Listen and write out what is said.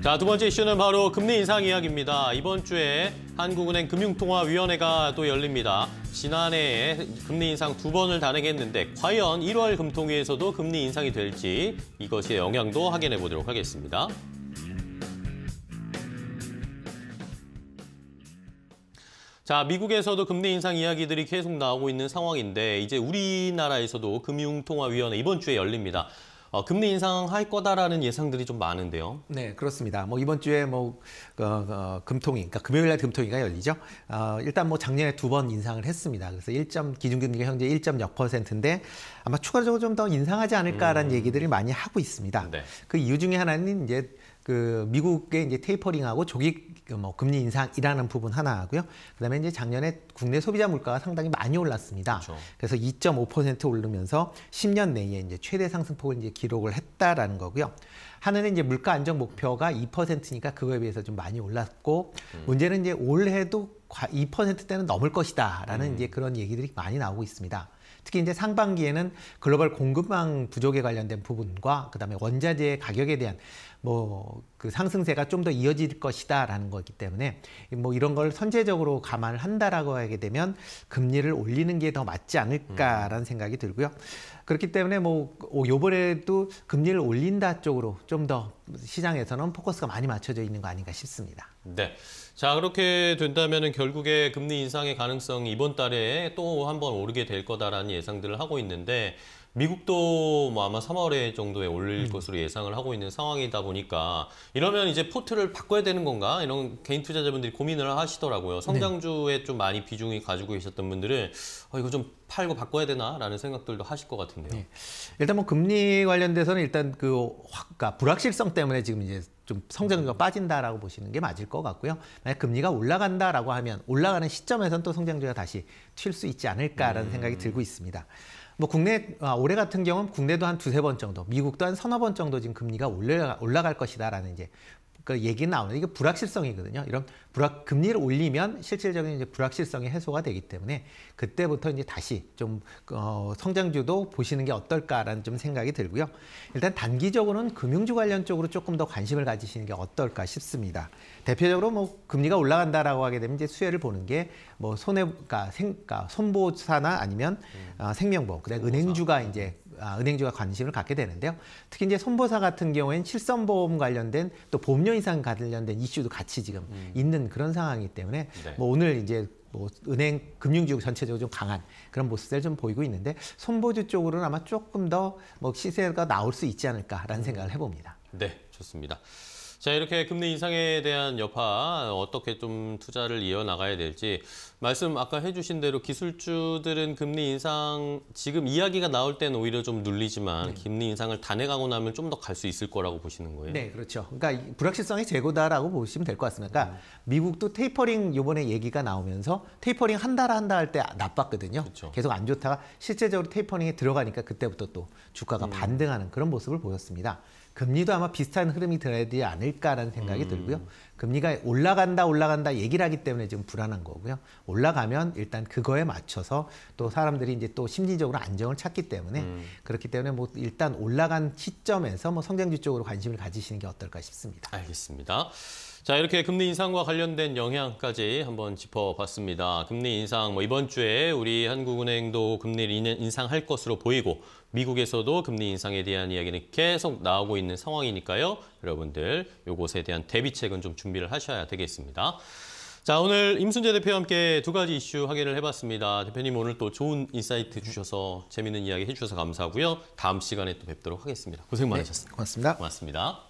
음. 자, 두 번째 이슈는 바로 금리 인상 이야기입니다. 이번 주에 한국은행 금융통화위원회가 또 열립니다. 지난해에 금리 인상 두 번을 단행했는데 과연 1월 금통위에서도 금리 인상이 될지 이것의 영향도 확인해 보도록 하겠습니다. 자, 미국에서도 금리 인상 이야기들이 계속 나오고 있는 상황인데 이제 우리나라에서도 금융통화위원회 이번 주에 열립니다. 어, 금리 인상할 거다라는 예상들이 좀 많은데요. 네, 그렇습니다. 뭐 이번 주에 뭐 어, 어, 금통위, 그러니까 금요일 날 금통위가 열리죠. 어, 일단 뭐 작년에 두 번 인상을 했습니다. 그래서 1점 기준금리가 현재 1트인데 아마 추가적으로 좀 더 인상하지 않을까라는 음... 얘기들을 많이 하고 있습니다. 네. 그 이유 중에 하나는 이제 그 미국의 이제 테이퍼링하고 조기 그 뭐 금리 인상이라는 부분 하나고요. 하 그다음에 이제 작년에 국내 소비자 물가가 상당히 많이 올랐습니다. 그렇죠. 그래서 2.5% 오르면서 10년 내에 이제 최대 상승폭을 이제 기록을 했다라는 거고요. 하나는 이제 물가 안정 목표가 2%니까 그거에 비해서 좀 많이 올랐고 음. 문제는 이제 올해도 2%대는 넘을 것이다라는 음. 이제 그런 얘기들이 많이 나오고 있습니다. 특히 이제 상반기에는 글로벌 공급망 부족에 관련된 부분과 그다음에 원자재 가격에 대한 뭐그 상승세가 좀 더 이어질 것이다라는 거기 때문에 뭐 이런 걸 선제적으로 감안을 한다라고 하게 되면 금리를 올리는 게 더 맞지 않을까라는 음. 생각이 들고요. 그렇기 때문에 뭐 요번에도 금리를 올린다 쪽으로 좀 더 시장에서는 포커스가 많이 맞춰져 있는 거 아닌가 싶습니다. 네. 자, 그렇게 된다면 결국에 금리 인상의 가능성 이번 달에 또 한 번 오르게 될 거다라는 예상들을 하고 있는데 미국도 뭐 아마 3월에 정도에 올릴 음. 것으로 예상을 하고 있는 상황이다 보니까 이러면 이제 포트를 바꿔야 되는 건가 이런 개인 투자자분들이 고민을 하시더라고요. 네. 성장주에 네. 좀 많이 비중이 가지고 있었던 분들은 어, 이거 좀 팔고 바꿔야 되나라는 생각들도 하실 것 같은데요. 네. 일단 뭐 금리 관련돼서는 일단 그 확가 그러니까 불확실성 때문에 지금 이제 좀성장주가 음. 빠진다라고 보시는 게 맞을 것 같고요. 만약 금리가 올라간다라고 하면 올라가는 시점에서는또 성장주가 다시 튈 수 있지 않을까라는 음. 생각이 들고 있습니다. 뭐 국내 아, 올해 같은 경우는 국내도 한 두세 번 정도, 미국도 한 서너 번 정도 지금 금리가 올라, 올라갈 것이다라는 이제 그 얘기 나오는 이게 불확실성이거든요. 이런 불확 금리를 올리면 실질적인 이제 불확실성이 해소가 되기 때문에 그때부터 이제 다시 좀 어, 성장주도 보시는 게 어떨까라는 좀 생각이 들고요. 일단 단기적으로는 금융주 관련 쪽으로 조금 더 관심을 가지시는 게 어떨까 싶습니다. 대표적으로 뭐 금리가 올라간다라고 하게 되면 이제 수혜를 보는 게 뭐 손해 가 그러니까 생, 가 그러니까 손보사나 아니면 음. 어, 생명보 그다음 은행주가 이제 아, 은행주가 관심을 갖게 되는데요. 특히 이제 손보사 같은 경우에는 실손보험 관련된 또 보험료 인상 관련된 이슈도 같이 지금 음. 있는 그런 상황이기 때문에 네. 뭐 오늘 이제 뭐 은행 금융주 전체적으로 좀 강한 그런 모습을 좀 보이고 있는데 손보주 쪽으로는 아마 조금 더뭐 시세가 나올 수 있지 않을까라는 음. 생각을 해봅니다. 네, 좋습니다. 자, 이렇게 금리 인상에 대한 여파, 어떻게 좀 투자를 이어나가야 될지. 말씀 아까 해주신 대로 기술주들은 금리 인상, 지금 이야기가 나올 때는 오히려 좀 눌리지만, 네. 금리 인상을 단행하고 나면 좀 더 갈 수 있을 거라고 보시는 거예요? 네, 그렇죠. 그러니까 불확실성이 제고다라고 보시면 될 것 같습니다. 그러니까 음. 미국도 테이퍼링 요번에 얘기가 나오면서 테이퍼링 한 달 한다 할 때 나빴거든요. 그렇 계속 안 좋다가 실제적으로 테이퍼링에 들어가니까 그때부터 또 주가가 음. 반등하는 그런 모습을 보였습니다. 금리도 아마 비슷한 흐름이 들어야 되지 않을 아닐까라는 생각이 음. 들고요. 금리가 올라간다 올라간다 얘기를 하기 때문에 지금 불안한 거고요. 올라가면 일단 그거에 맞춰서 또 사람들이 이제 또 심리적으로 안정을 찾기 때문에 음. 그렇기 때문에 뭐 일단 올라간 시점에서 뭐 성장주 쪽으로 관심을 가지시는 게 어떨까 싶습니다. 알겠습니다. 자, 이렇게 금리 인상과 관련된 영향까지 한번 짚어봤습니다. 금리 인상, 뭐 이번 주에 우리 한국은행도 금리 인상할 것으로 보이고, 미국에서도 금리 인상에 대한 이야기는 계속 나오고 있는 상황이니까요. 여러분들, 요것에 대한 대비책은 좀 준비를 하셔야 되겠습니다. 자, 오늘 임순재 대표와 함께 두 가지 이슈 확인을 해봤습니다. 대표님 오늘 또 좋은 인사이트 주셔서 재미있는 이야기 해주셔서 감사하고요. 다음 시간에 또 뵙도록 하겠습니다. 고생 네, 많으셨습니다. 네, 고맙습니다. 고맙습니다.